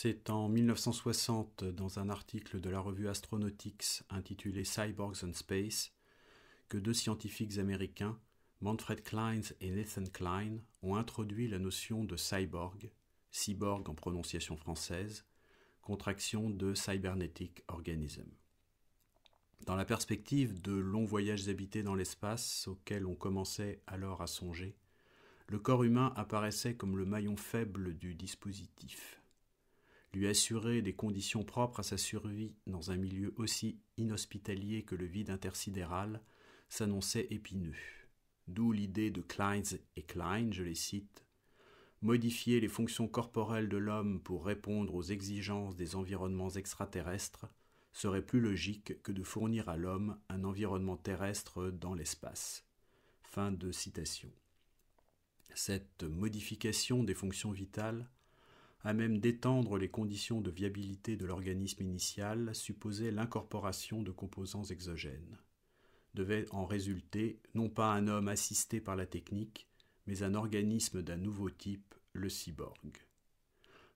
C'est en 1960, dans un article de la revue Astronautics intitulé Cyborgs and Space, que deux scientifiques américains, Manfred Klein et Nathan Klein, ont introduit la notion de cyborg, cyborg en prononciation française, contraction de cybernetic organism. Dans la perspective de longs voyages habités dans l'espace auxquels on commençait alors à songer, le corps humain apparaissait comme le maillon faible du dispositif lui assurer des conditions propres à sa survie dans un milieu aussi inhospitalier que le vide intersidéral, s'annonçait épineux. D'où l'idée de Kleins et Klein, je les cite, modifier les fonctions corporelles de l'homme pour répondre aux exigences des environnements extraterrestres serait plus logique que de fournir à l'homme un environnement terrestre dans l'espace. Fin de citation. Cette modification des fonctions vitales à même d'étendre les conditions de viabilité de l'organisme initial supposait l'incorporation de composants exogènes. Devait en résulter non pas un homme assisté par la technique, mais un organisme d'un nouveau type, le cyborg.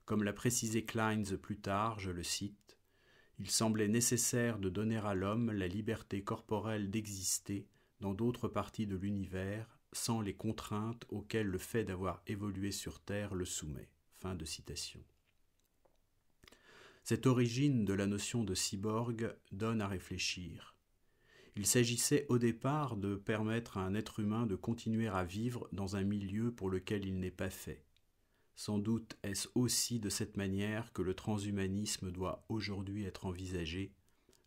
Comme l'a précisé Kleins plus tard, je le cite, il semblait nécessaire de donner à l'homme la liberté corporelle d'exister dans d'autres parties de l'univers sans les contraintes auxquelles le fait d'avoir évolué sur Terre le soumet. Fin de citation. Cette origine de la notion de cyborg donne à réfléchir. Il s'agissait au départ de permettre à un être humain de continuer à vivre dans un milieu pour lequel il n'est pas fait. Sans doute est-ce aussi de cette manière que le transhumanisme doit aujourd'hui être envisagé,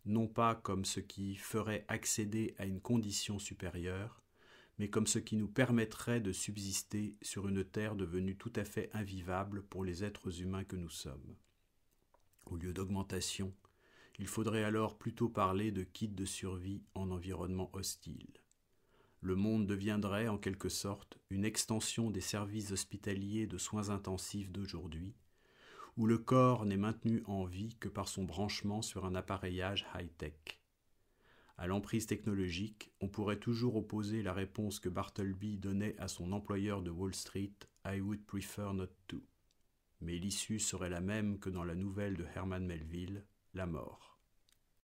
non pas comme ce qui ferait accéder à une condition supérieure, mais comme ce qui nous permettrait de subsister sur une terre devenue tout à fait invivable pour les êtres humains que nous sommes. Au lieu d'augmentation, il faudrait alors plutôt parler de kit de survie en environnement hostile. Le monde deviendrait en quelque sorte une extension des services hospitaliers de soins intensifs d'aujourd'hui, où le corps n'est maintenu en vie que par son branchement sur un appareillage high-tech à l'emprise technologique, on pourrait toujours opposer la réponse que Bartleby donnait à son employeur de Wall Street I would prefer not to. Mais l'issue serait la même que dans la nouvelle de Herman Melville, la mort.